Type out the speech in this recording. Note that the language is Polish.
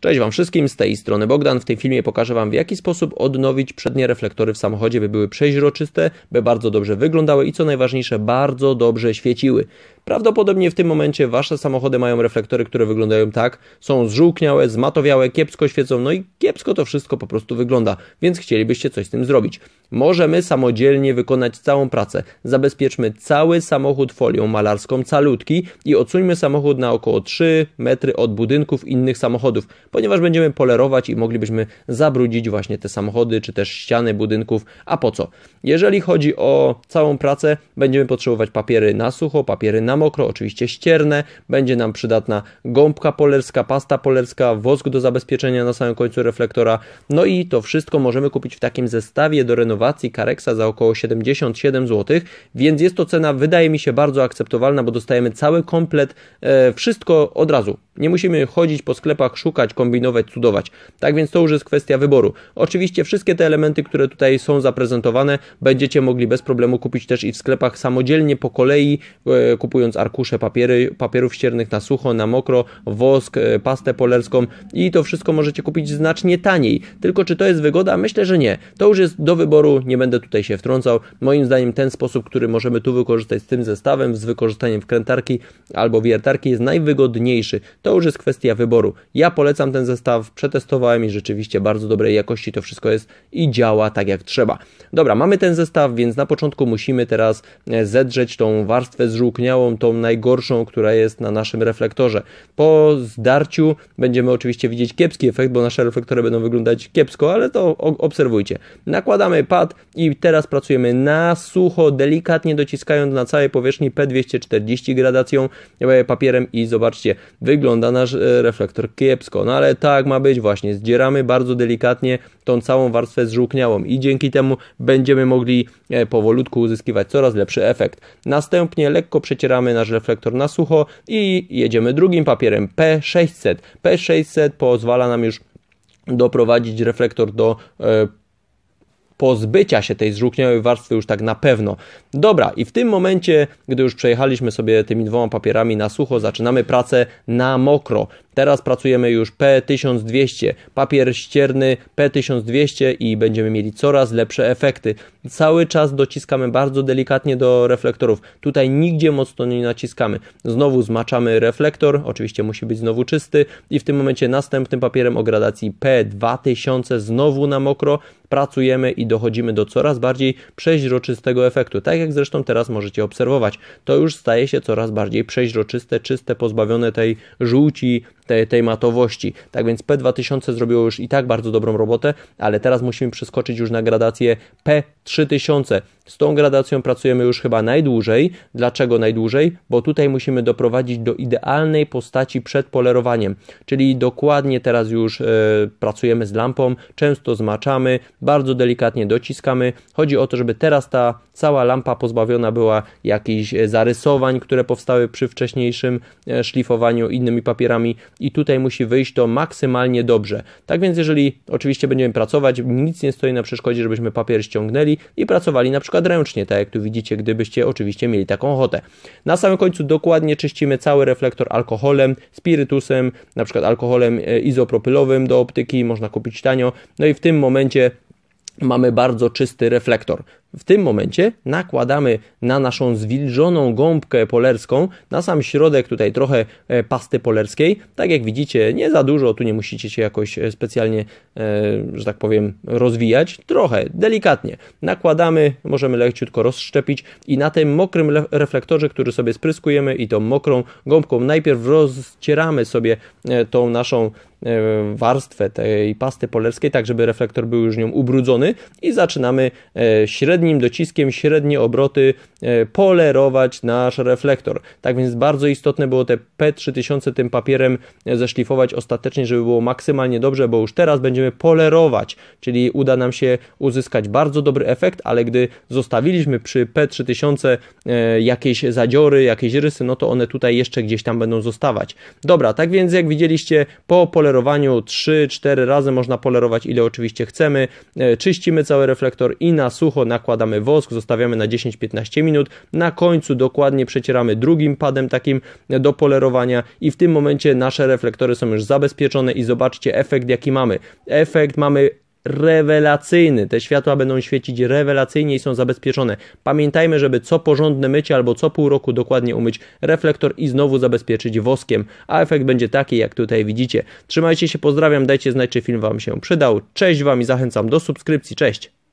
Cześć Wam wszystkim, z tej strony Bogdan. W tym filmie pokażę Wam w jaki sposób odnowić przednie reflektory w samochodzie, by były przeźroczyste, by bardzo dobrze wyglądały i co najważniejsze, bardzo dobrze świeciły. Prawdopodobnie w tym momencie wasze samochody mają reflektory, które wyglądają tak, są zżółkniałe, zmatowiałe, kiepsko świecą, no i kiepsko to wszystko po prostu wygląda, więc chcielibyście coś z tym zrobić. Możemy samodzielnie wykonać całą pracę. Zabezpieczmy cały samochód folią malarską, calutki i odsuńmy samochód na około 3 metry od budynków innych samochodów, ponieważ będziemy polerować i moglibyśmy zabrudzić właśnie te samochody, czy też ściany budynków, a po co? Jeżeli chodzi o całą pracę, będziemy potrzebować papiery na sucho, papiery na mokro, oczywiście ścierne, będzie nam przydatna gąbka polerska, pasta polerska, wosk do zabezpieczenia na samym końcu reflektora, no i to wszystko możemy kupić w takim zestawie do renowacji Carexa za około 77 zł, więc jest to cena, wydaje mi się, bardzo akceptowalna, bo dostajemy cały komplet, e, wszystko od razu. Nie musimy chodzić po sklepach, szukać, kombinować, cudować. Tak więc to już jest kwestia wyboru. Oczywiście wszystkie te elementy, które tutaj są zaprezentowane, będziecie mogli bez problemu kupić też i w sklepach samodzielnie po kolei, e, kupując arkusze papiery, papierów ściernych na sucho, na mokro, wosk, e, pastę polerską i to wszystko możecie kupić znacznie taniej. Tylko czy to jest wygoda? Myślę, że nie. To już jest do wyboru, nie będę tutaj się wtrącał. Moim zdaniem ten sposób, który możemy tu wykorzystać z tym zestawem, z wykorzystaniem wkrętarki albo wiertarki jest najwygodniejszy. To już jest kwestia wyboru. Ja polecam ten zestaw, przetestowałem i rzeczywiście bardzo dobrej jakości to wszystko jest i działa tak jak trzeba. Dobra, mamy ten zestaw, więc na początku musimy teraz e, zedrzeć tą warstwę zżółkniałą, tą, najgorszą, która jest na naszym reflektorze. Po zdarciu będziemy oczywiście widzieć kiepski efekt, bo nasze reflektory będą wyglądać kiepsko, ale to obserwujcie. Nakładamy pad i teraz pracujemy na sucho, delikatnie dociskając na całej powierzchni P240 gradacją e, papierem i zobaczcie, wygląda nasz e, reflektor kiepsko. No ale tak ma być właśnie, zdzieramy bardzo delikatnie tą całą warstwę zżółkniałą i dzięki temu będziemy mogli e, powolutku uzyskiwać coraz lepszy efekt. Następnie lekko przecieramy Wkładamy nasz reflektor na sucho i jedziemy drugim papierem P600. P600 pozwala nam już doprowadzić reflektor do e, pozbycia się tej zżółkniałej warstwy już tak na pewno. Dobra, i w tym momencie, gdy już przejechaliśmy sobie tymi dwoma papierami na sucho, zaczynamy pracę na mokro. Teraz pracujemy już P1200, papier ścierny P1200 i będziemy mieli coraz lepsze efekty. Cały czas dociskamy bardzo delikatnie do reflektorów. Tutaj nigdzie mocno nie naciskamy. Znowu zmaczamy reflektor, oczywiście musi być znowu czysty i w tym momencie następnym papierem o gradacji P2000 znowu na mokro pracujemy i dochodzimy do coraz bardziej przeźroczystego efektu. Tak jak zresztą teraz możecie obserwować, to już staje się coraz bardziej przeźroczyste, czyste, pozbawione tej żółci tej, tej matowości. Tak więc P2000 zrobiło już i tak bardzo dobrą robotę, ale teraz musimy przeskoczyć już na gradację P3000. Z tą gradacją pracujemy już chyba najdłużej. Dlaczego najdłużej? Bo tutaj musimy doprowadzić do idealnej postaci przed polerowaniem, czyli dokładnie teraz już e, pracujemy z lampą, często zmaczamy, bardzo delikatnie dociskamy. Chodzi o to, żeby teraz ta cała lampa pozbawiona była jakichś e, zarysowań, które powstały przy wcześniejszym e, szlifowaniu innymi papierami i tutaj musi wyjść to maksymalnie dobrze. Tak więc jeżeli oczywiście będziemy pracować, nic nie stoi na przeszkodzie, żebyśmy papier ściągnęli i pracowali na przykład ręcznie, tak jak tu widzicie, gdybyście oczywiście mieli taką ochotę. Na samym końcu dokładnie czyścimy cały reflektor alkoholem, spirytusem, na przykład alkoholem e, izopropylowym do optyki, można kupić tanio. No i w tym momencie mamy bardzo czysty reflektor. W tym momencie nakładamy na naszą zwilżoną gąbkę polerską, na sam środek tutaj trochę e, pasty polerskiej. Tak jak widzicie, nie za dużo, tu nie musicie się jakoś e, specjalnie, e, że tak powiem, rozwijać. Trochę, delikatnie. Nakładamy, możemy leciutko rozszczepić i na tym mokrym reflektorze, który sobie spryskujemy i tą mokrą gąbką najpierw rozcieramy sobie tą naszą warstwę tej pasty polerskiej, tak żeby reflektor był już nią ubrudzony i zaczynamy średnio średnim dociskiem średnie obroty e, polerować nasz reflektor. Tak więc bardzo istotne było te P3000 tym papierem e, zeszlifować ostatecznie, żeby było maksymalnie dobrze, bo już teraz będziemy polerować, czyli uda nam się uzyskać bardzo dobry efekt, ale gdy zostawiliśmy przy P3000 e, jakieś zadziory, jakieś rysy, no to one tutaj jeszcze gdzieś tam będą zostawać. Dobra, tak więc jak widzieliście, po polerowaniu 3-4 razy można polerować ile oczywiście chcemy, czyścimy cały reflektor i na sucho nakładamy nakładamy wosk, zostawiamy na 10-15 minut, na końcu dokładnie przecieramy drugim padem takim do polerowania i w tym momencie nasze reflektory są już zabezpieczone i zobaczcie efekt jaki mamy. Efekt mamy rewelacyjny. Te światła będą świecić rewelacyjnie i są zabezpieczone. Pamiętajmy, żeby co porządne mycie albo co pół roku dokładnie umyć reflektor i znowu zabezpieczyć woskiem, a efekt będzie taki, jak tutaj widzicie. Trzymajcie się, pozdrawiam, dajcie znać, czy film Wam się przydał. Cześć Wam i zachęcam do subskrypcji. Cześć!